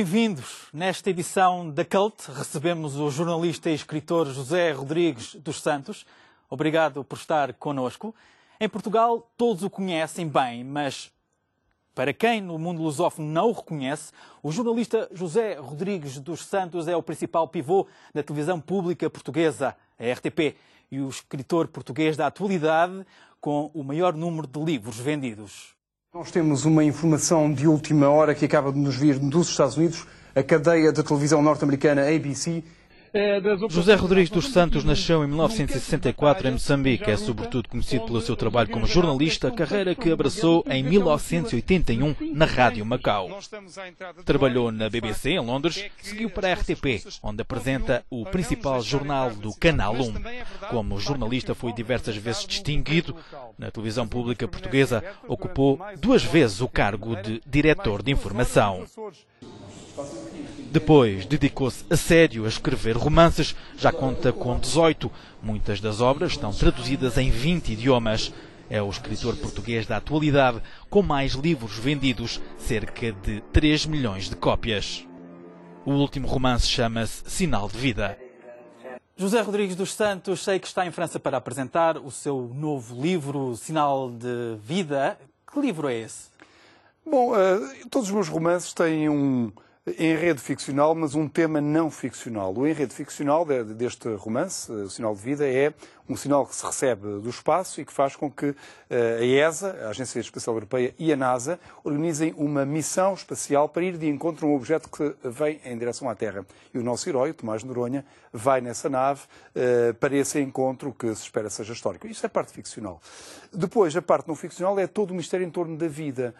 Bem-vindos. Nesta edição da CULT recebemos o jornalista e escritor José Rodrigues dos Santos. Obrigado por estar conosco. Em Portugal todos o conhecem bem, mas para quem no mundo lusófono não o reconhece, o jornalista José Rodrigues dos Santos é o principal pivô da televisão pública portuguesa, a RTP, e o escritor português da atualidade com o maior número de livros vendidos. Nós temos uma informação de última hora que acaba de nos vir dos Estados Unidos. A cadeia de televisão norte-americana ABC é, José Rodrigues dos Santos nasceu em 1964 em Moçambique. É sobretudo conhecido pelo seu trabalho como jornalista, carreira que abraçou em 1981 na Rádio Macau. Trabalhou na BBC em é Londres, seguiu para a RTP, onde apresenta o principal jornal do Canal 1. É como jornalista foi diversas vezes distinguido na televisão pública portuguesa, ocupou duas vezes o cargo de diretor de informação. Depois dedicou-se a sério a escrever romances, já conta com 18. Muitas das obras estão traduzidas em 20 idiomas. É o escritor português da atualidade com mais livros vendidos, cerca de 3 milhões de cópias. O último romance chama-se Sinal de Vida. José Rodrigues dos Santos, sei que está em França para apresentar o seu novo livro, Sinal de Vida. Que livro é esse? Bom, uh, todos os meus romances têm um, enredo ficcional, mas um tema não ficcional. O enredo ficcional deste romance, eh, O Sinal de Vida, é um sinal que se recebe do espaço e que faz com que eh, a ESA, a Agência Espacial Europeia, e a NASA organizem uma missão espacial para ir de encontro a um objeto que vem em direção à Terra. E o nosso herói, Tomás Noronha, vai nessa nave eh, para esse encontro que se espera seja histórico. Isto é parte ficcional. Depois, a parte não ficcional é todo o mistério em torno da vida.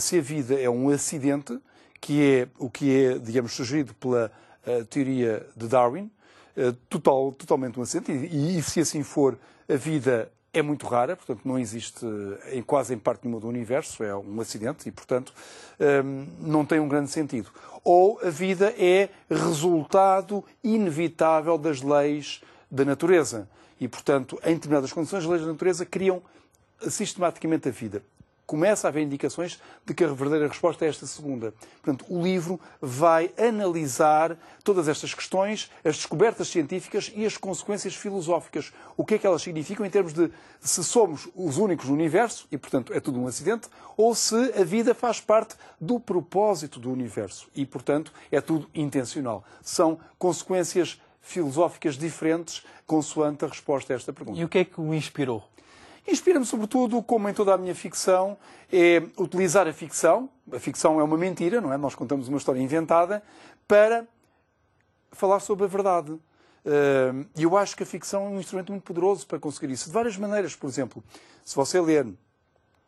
Se a vida é um acidente, que é o que é, digamos, sugerido pela eh, teoria de Darwin, eh, total, totalmente um acidente, e, e, se assim for, a vida é muito rara, portanto não existe eh, em quase em parte nenhuma do universo, é um acidente e, portanto, ehm, não tem um grande sentido. Ou a vida é resultado inevitável das leis da natureza. E, portanto, em determinadas condições, as leis da natureza criam sistematicamente a vida começa a haver indicações de que a verdadeira resposta é esta segunda. Portanto, o livro vai analisar todas estas questões, as descobertas científicas e as consequências filosóficas. O que é que elas significam em termos de se somos os únicos no universo, e portanto é tudo um acidente, ou se a vida faz parte do propósito do universo e, portanto, é tudo intencional. São consequências filosóficas diferentes consoante a resposta a esta pergunta. E o que é que o inspirou? Inspira-me, sobretudo, como em toda a minha ficção, é utilizar a ficção. A ficção é uma mentira, não é? Nós contamos uma história inventada para falar sobre a verdade. Eh, e eu acho que a ficção é um instrumento muito poderoso para conseguir isso. De várias maneiras, por exemplo, se você ler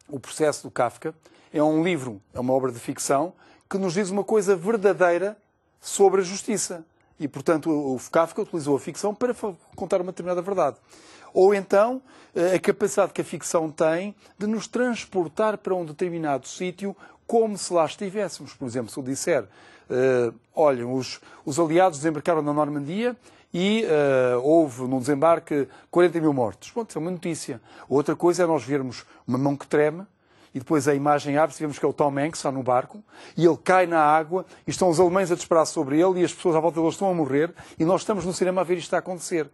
O Processo do Kafka, é um livro, é uma obra de ficção, que nos diz uma coisa verdadeira sobre a justiça. E, portanto, o Kafka utilizou a ficção para contar uma determinada verdade. Ou então, eh, a capacidade que a ficção tem de nos transportar para um determinado sítio como se lá estivéssemos. Por exemplo, se eu disser, uh, eh, olhem, os, os aliados desembarcaram na Normandia e uh, houve, num desembarque, 40 mil mortos. Bom, isso é uma notícia. Outra coisa é nós vermos uma mão que treme, e depois a imagem abre-se, vemos que é o Tom Hanks, está no barco, e ele cai na água, e estão os alemães a disparar sobre ele, e as pessoas à volta dele estão a morrer, e nós estamos no cinema a ver isto a acontecer.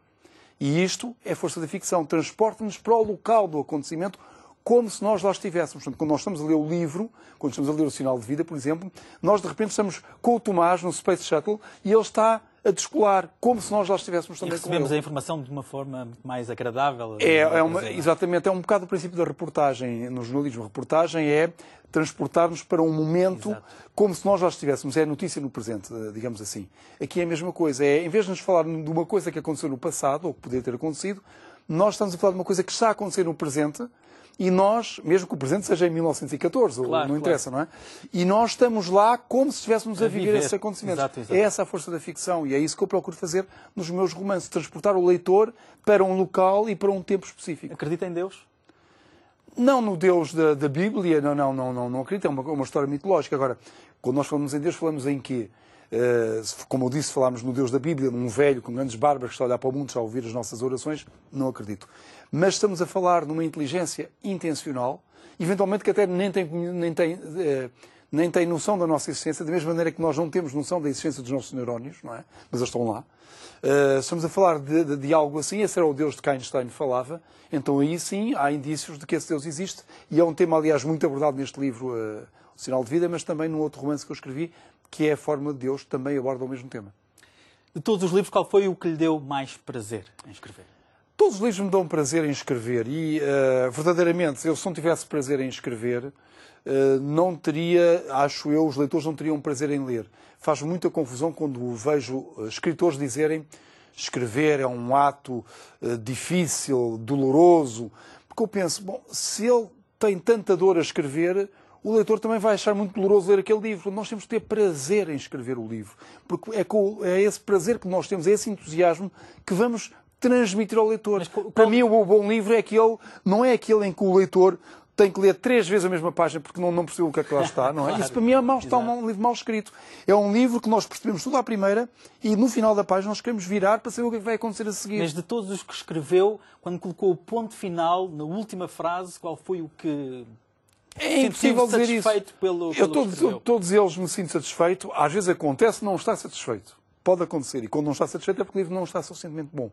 E isto é força da ficção, transporta-nos para o local do acontecimento, como se nós lá estivéssemos. Portanto, quando nós estamos a ler o livro, quando estamos a ler o Sinal de Vida, por exemplo, nós de repente estamos com o Tomás no Space Shuttle, e ele está a descolar, como se nós lá estivéssemos também e recebemos a informação de uma forma mais agradável. É, é uma, exatamente, é um bocado o princípio da reportagem, no jornalismo. A reportagem é transportar-nos para um momento Exato. como se nós já estivéssemos. É a notícia no presente, eh, digamos assim. Aqui é a mesma coisa. É, em vez de nos falar de uma coisa que aconteceu no passado, ou que podia ter acontecido, nós estamos a falar de uma coisa que está a acontecer no presente, e nós, mesmo que o presente seja em 1914, claro, ou não interessa, não é? E nós estamos lá como se estivéssemos a, a viver, viver esses acontecimentos. Exato, exato. É essa a força da ficção e é isso que eu procuro fazer nos meus romances, transportar o leitor para um local e para um tempo específico. Acredita em Deus? Não no Deus da, da Bíblia, não, não, não, não, não acredito, é uma, é uma história mitológica. Agora, quando nós falamos em Deus, falamos em quê? Eh, como eu disse, falámos no Deus da Bíblia, num velho com grandes barbas que está a olhar para o mundo, está a ouvir as nossas orações, não acredito. Mas estamos a falar numa inteligência intencional, eventualmente que até nem tem, nem tem, eh, nem tem noção da nossa existência, da mesma maneira que nós não temos noção da existência dos nossos neurónios, não é? Mas eles estão lá. Eh, estamos a falar de, de, de algo assim, esse era o Deus de que Einstein falava, então aí sim há indícios de que esse Deus existe, e é um tema, aliás, muito abordado neste livro, o Sinal de Vida, mas também num outro romance que eu escrevi, que é a forma de Deus, também aborda o mesmo tema. De todos os livros, qual foi o que lhe deu mais prazer em escrever? Todos os livros me dão prazer em escrever e, uh, verdadeiramente, eu não tivesse prazer em escrever, uh, não teria, acho eu, os leitores não teriam prazer em ler. Faz muita confusão quando vejo eh, escritores dizerem escrever é um ato uh, difícil, doloroso, porque eu penso, bom, se ele tem tanta dor a escrever, o leitor também vai achar muito doloroso ler aquele livro. Nós temos que ter prazer em escrever o livro, porque é, com, é esse prazer que nós temos, é esse entusiasmo que vamos transmitir ao leitor. Mas, qual... Para mim, o bom livro é aquele, não é aquele em que o leitor tem que ler três vezes a mesma página porque não, não percebeu o que é que lá está, não é? claro, Isso para mim é mal, está um livro mal escrito. É um livro que nós percebemos tudo à primeira e no final da página nós queremos virar para saber o que, é que vai acontecer a seguir. Mas de todos os que escreveu, quando colocou o ponto final, na última frase, qual foi o que é impossível dizer isso. Pelo, pelo eu todos, todos eles me sinto satisfeito. Às vezes acontece não estar satisfeito. Pode acontecer. E quando não está satisfeito é porque o livro não está suficientemente bom.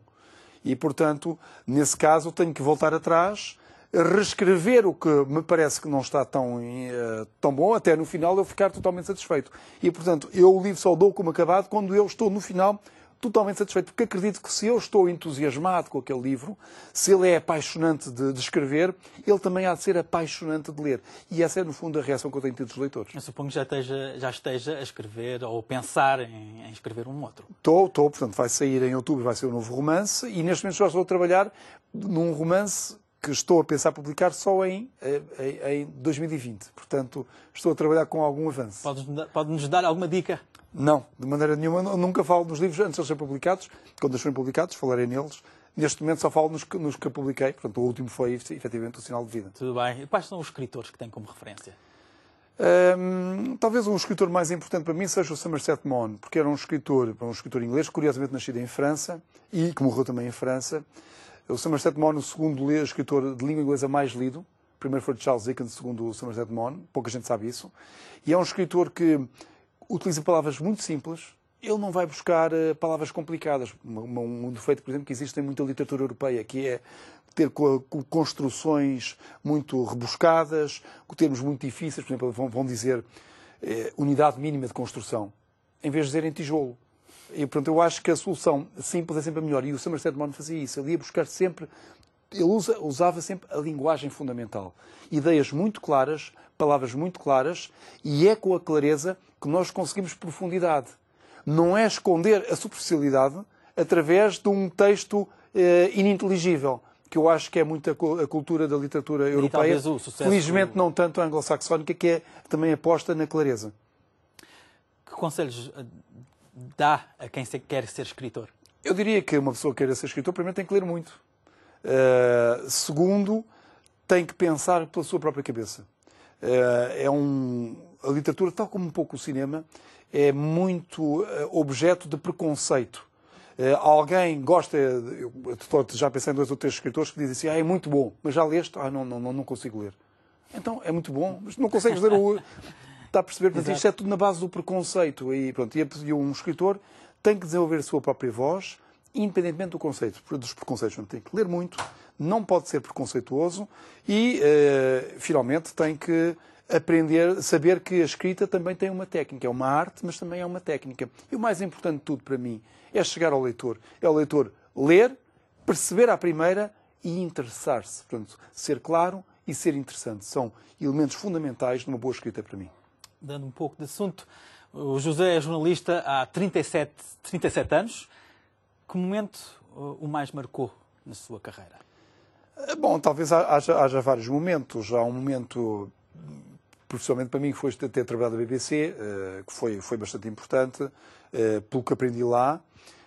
E, portanto, nesse caso, tenho que voltar atrás, reescrever o que me parece que não está tão, eh, tão bom, até no final eu ficar totalmente satisfeito. E, portanto, eu o livro só dou como acabado quando eu estou, no final, totalmente satisfeito, porque acredito que se eu estou entusiasmado com aquele livro, se ele é apaixonante de, de escrever, ele também há de ser apaixonante de ler. E essa é, no fundo, a reação que eu tenho tido dos leitores. Eu suponho que já esteja, já esteja a escrever ou pensar em, em escrever um outro. Estou, estou. Portanto, vai sair em outubro, vai ser um novo romance, e neste momento já estou a trabalhar num romance que estou a pensar publicar só em, eh, em, em 2020. Portanto, estou a trabalhar com algum avanço. Pode-nos pode dar alguma dica? Não, de maneira nenhuma. Nunca falo dos livros antes de serem publicados. Quando eles forem publicados, falarei neles. Neste momento só falo nos que, nos que publiquei. Portanto, o último foi, efetivamente, o Sinal de Vida. Tudo bem. E quais são os escritores que têm como referência? Um, ehm, talvez um escritor mais importante para mim seja o Somerset Maugham, porque era um escritor, um escritor inglês, curiosamente nascido em França e que morreu também em França, o Somerset Maugham, o segundo escritor de língua inglesa mais lido. Primeiro foi Charles Dickens, segundo o Somerset Maugham. Pouca gente sabe isso. E é um escritor que utiliza palavras muito simples. Ele não vai buscar eh, palavras complicadas. Um defeito, por exemplo, que existe em muita literatura europeia, que é ter construções muito rebuscadas, com termos muito difíceis. Por exemplo, vão dizer eh, unidade mínima de construção, em vez de dizerem tijolo. E, portanto, eu acho que a solução simples é sempre a melhor. E o Somerset Maugham fazia isso. Ele ia buscar sempre, ele usa, usava sempre a linguagem fundamental. Ideias muito claras, palavras muito claras, e é com a clareza que nós conseguimos profundidade. Não é esconder a superficialidade através de um texto eh, ininteligível que eu acho que é muito a cultura da literatura europeia, felizmente do... não tanto anglo-saxónica, que é, também aposta na clareza. Que conselhos eh, dá a quem quer ser escritor? Eu diria que uma pessoa que queira ser escritor, primeiro, tem que ler muito. Uh, segundo, tem que pensar pela sua própria cabeça. Uh, é um, a literatura, tal como um pouco o cinema, é muito eh, objeto de preconceito. Uh, alguém gosta, eu já pensei em dois ou três escritores que dizem assim, ah, é muito bom, mas já leste? Ah, não, não, não consigo ler. Então, é muito bom, mas não consegues ler o... Está a perceber? Portanto, isto é tudo na base do preconceito. E, pronto, e um escritor tem que desenvolver a sua própria voz, independentemente do conceito, dos preconceitos. Tem que ler muito, não pode ser preconceituoso e, uh, finalmente, tem que aprender, saber que a escrita também tem uma técnica, é uma arte, mas também é uma técnica. E o mais importante de tudo para mim é chegar ao leitor. É o leitor ler, perceber à primeira e interessar-se. Portanto, ser claro e ser interessante são elementos fundamentais de uma boa escrita para mim dando um pouco de assunto. O José é jornalista há 37, 37 anos. Que momento uh, o mais marcou na sua carreira? Eh, bom, talvez haja, haja vários momentos. Há um momento, profissionalmente para mim, que foi ter trabalhado na BBC, eh, que foi, foi bastante importante, eh, pelo que aprendi lá.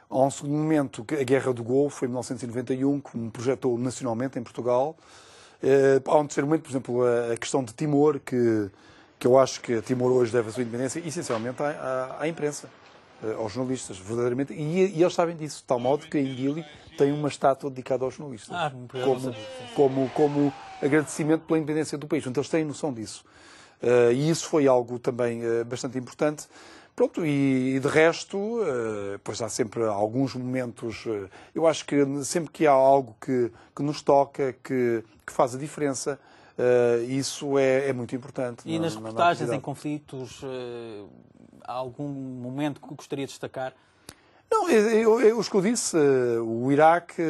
Há um segundo momento, a Guerra do Golfo, em 1991, que me projetou nacionalmente em Portugal. Há um terceiro momento, por exemplo, a questão de Timor, que que eu acho que Timor hoje deve a sua independência essencialmente à, à, à imprensa, eh, aos jornalistas, verdadeiramente. E, e, eles sabem disso, de tal modo que em Dili tem uma estátua dedicada aos jornalistas, ah, como, como, como agradecimento pela independência do país. Então eles têm noção disso. Uh, e isso foi algo também uh, bastante importante. Pronto, e, e de resto, uh, pois há sempre alguns momentos. eu acho que sempre que há algo que, que nos toca, que, que faz a diferença, Uh, isso é, é, muito importante. E na, nas reportagens em conflitos, uh, há algum momento que gostaria de destacar? Não, eu, os que eu disse, eh, o Iraque,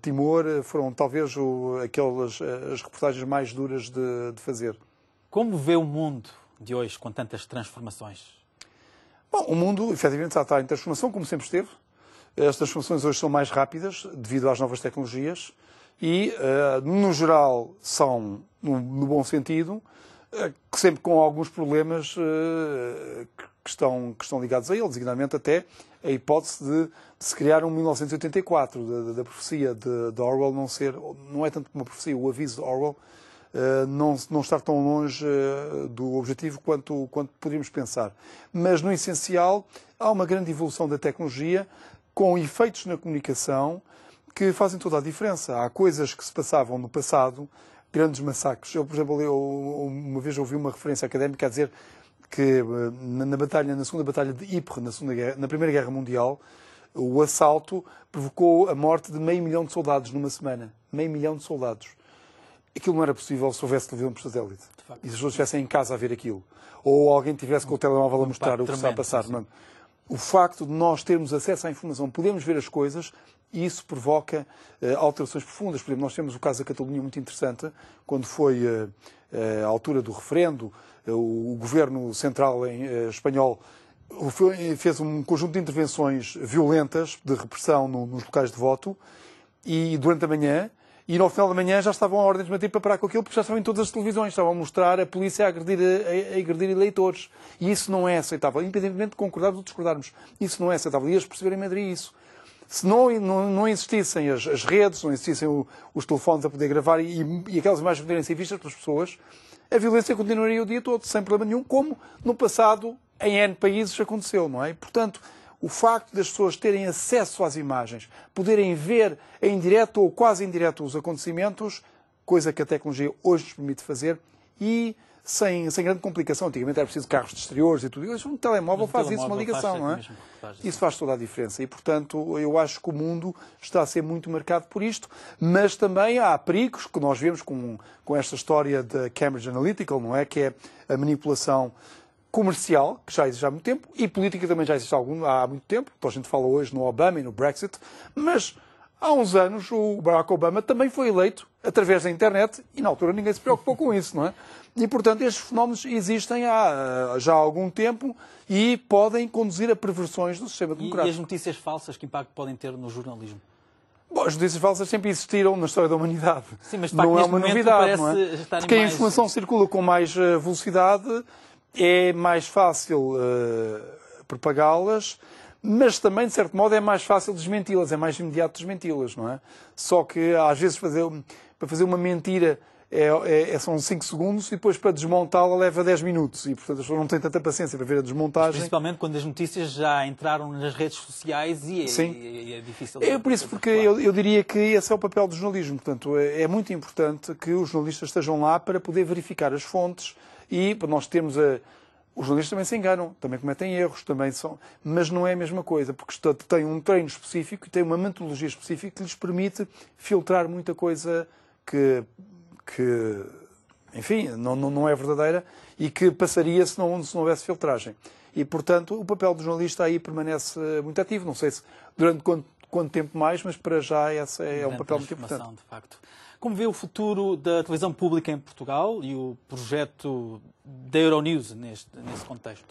Timor, foram talvez o, aquelas as reportagens mais duras de, de fazer. Como vê o mundo de hoje com tantas transformações? Bom, o mundo efetivamente está em transformação, como sempre esteve. As transformações hoje são mais rápidas devido às novas tecnologias e, eh, no geral, são, no, bom sentido, eh, sempre com alguns problemas eh, que estão, que estão ligados a ele, designadamente até a hipótese de, se criar um 1984, da, profecia de, de, Orwell não ser, não é tanto uma profecia, o aviso de Orwell não, não estar tão longe do objetivo quanto, quanto poderíamos pensar. Mas, no essencial, há uma grande evolução da tecnologia com efeitos na comunicação que fazem toda a diferença. Há coisas que se passavam no passado, grandes massacres. Eu, por exemplo, eu, uma vez ouvi uma referência académica a dizer que eh, na, batalha, na segunda batalha de Ypres, na, segunda guerra, na Primeira Guerra Mundial, o assalto provocou a morte de meio milhão de soldados numa semana. Meio milhão de soldados. Aquilo não era possível se houvesse televisão por satélite. E se as pessoas estivessem em casa a ver aquilo. Ou alguém tivesse com o telemóvel a mostrar um o que está a passar o facto de nós termos acesso à informação, podemos ver as coisas, e isso provoca uh, alterações profundas. Por exemplo, nós temos o caso da Catalunha muito interessante, quando foi uh, uh, a altura do referendo, o governo central em, espanhol foi, fez um conjunto de intervenções violentas, de repressão no, nos locais de voto, e durante a manhã e no final da manhã já estavam a ordens de matar para parar com aquilo, porque já estavam em todas as televisões, estavam a mostrar a polícia a agredir, a, a agredir eleitores. E isso não é aceitável, independentemente de concordarmos ou discordarmos. Isso não é aceitável. E eles perceberam em Madrid isso. Se não, não, não existissem as, as, redes, não existissem o, os telefones a poder gravar e, e aquelas imagens poderem ser vistas pelas pessoas, a violência continuaria o dia todo, sem problema nenhum, como no passado em N países aconteceu, não é? Portanto, o facto das pessoas terem acesso às imagens, poderem ver em direto ou quase em direto os acontecimentos, coisa que a tecnologia hoje nos permite fazer, e sem, sem grande complicação. Antigamente era preciso carros de exteriores e tudo isso. Um telemóvel um faz telemóvel isso, uma ligação, não é? Mesmo, faz isso. isso faz toda a diferença. E, portanto, eu acho que o mundo está a ser muito marcado por isto, mas também há perigos que nós vemos com, com esta história da Cambridge Analytical, não é? Que é a manipulação comercial, que já existe há muito tempo, e política também já existe há, algum, há muito tempo. Então a gente fala hoje no Obama e no Brexit, mas há uns anos o Barack Obama também foi eleito através da internet e na altura ninguém se preocupou com isso, não é? E portanto estes fenómenos existem há já há algum tempo e podem conduzir a perversões do sistema democrático. E, as notícias falsas, que impacto podem ter no jornalismo? Bom, as notícias falsas sempre existiram na história da humanidade. Sim, mas de facto, não é uma novidade, não é? Porque a informação circula com mais eh, velocidade é mais fácil uh, propagá-las, mas também, de certo modo, é mais fácil desmenti-las, é mais imediato desmenti-las, não é? Só que, às vezes, fazer, para fazer uma mentira é, é, é são 5 segundos e depois para desmontá-la leva 10 minutos. E, portanto, as pessoas não têm tanta paciência para ver a desmontagem. Principalmente quando as notícias já entraram nas redes sociais e é, Sim. E é, é difícil... É por isso, porque eu, eu, diria que esse é o papel do jornalismo. Portanto, é, é, muito importante que os jornalistas estejam lá para poder verificar as fontes, e nós temos a, os jornalistas também se enganam, também cometem erros, também são, mas não é a mesma coisa, porque têm um treino específico e têm uma metodologia específica que lhes permite filtrar muita coisa que, que enfim, não, não, não é verdadeira e que passaria se não, se não houvesse filtragem. E, portanto, o papel do jornalista aí permanece muito ativo. Não sei se durante quanto, quanto tempo mais, mas para já esse é, é um papel muito importante. De facto. Como vê o futuro da televisão pública em Portugal e o projeto da Euronews neste, nesse contexto?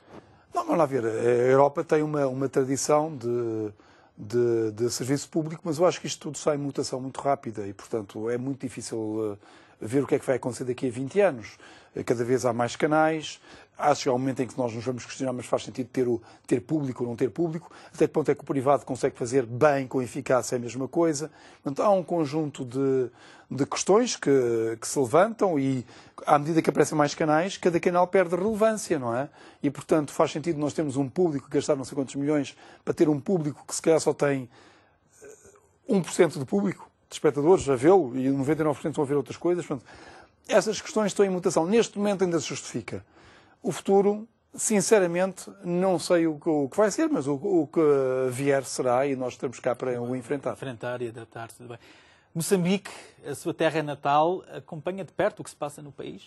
Não, vamos lá ver. A Europa tem uma, uma tradição de, de, de, serviço público, mas eu acho que isto tudo sai em mutação muito rápida e, portanto, é muito difícil eh, ver o que é que vai acontecer daqui a 20 anos. Cada vez há mais canais, acho que há é um momento em que nós nos vamos questionar, mas faz sentido ter, o, ter público ou não ter público, até que ponto é que o privado consegue fazer bem, com eficácia, a mesma coisa. Portanto, há um conjunto de, de questões que, que se levantam e, à medida que aparecem mais canais, cada canal perde relevância, não é? E, portanto, faz sentido nós termos um público que gastar não sei quantos milhões para ter um público que se calhar só tem 1% eh, de público, de espectadores a vê-lo e 99% estão a ver outras coisas. Portanto, essas questões estão em mutação. Neste momento ainda se justifica. O futuro, sinceramente, não sei o que, o que vai ser, mas o, o, que vier será e nós estamos cá para o enfrentar. Enfrentar e adaptar-se. Moçambique, a sua terra natal, acompanha de perto o que se passa no país?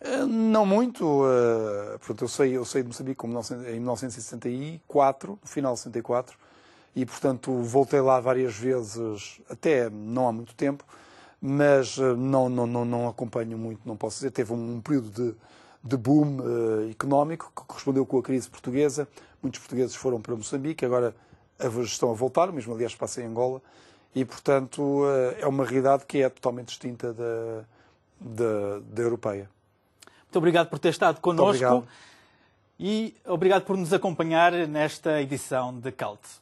Eh, não muito. Eh, portanto, eu sei, eu sei de Moçambique como em 1964, no final de 64 e, portanto, voltei lá várias vezes, até não há muito tempo, mas eh, não, não, não, não acompanho muito, não posso dizer. Teve um, um período de, de boom uh, económico que correspondeu com a crise portuguesa. Muitos portugueses foram para Moçambique, agora estão a voltar, mesmo aliás passa em Angola, e, portanto, uh, é uma realidade que é totalmente distinta da, da, da europeia. Muito obrigado por ter estado connosco. E obrigado por nos acompanhar nesta edição de Calte.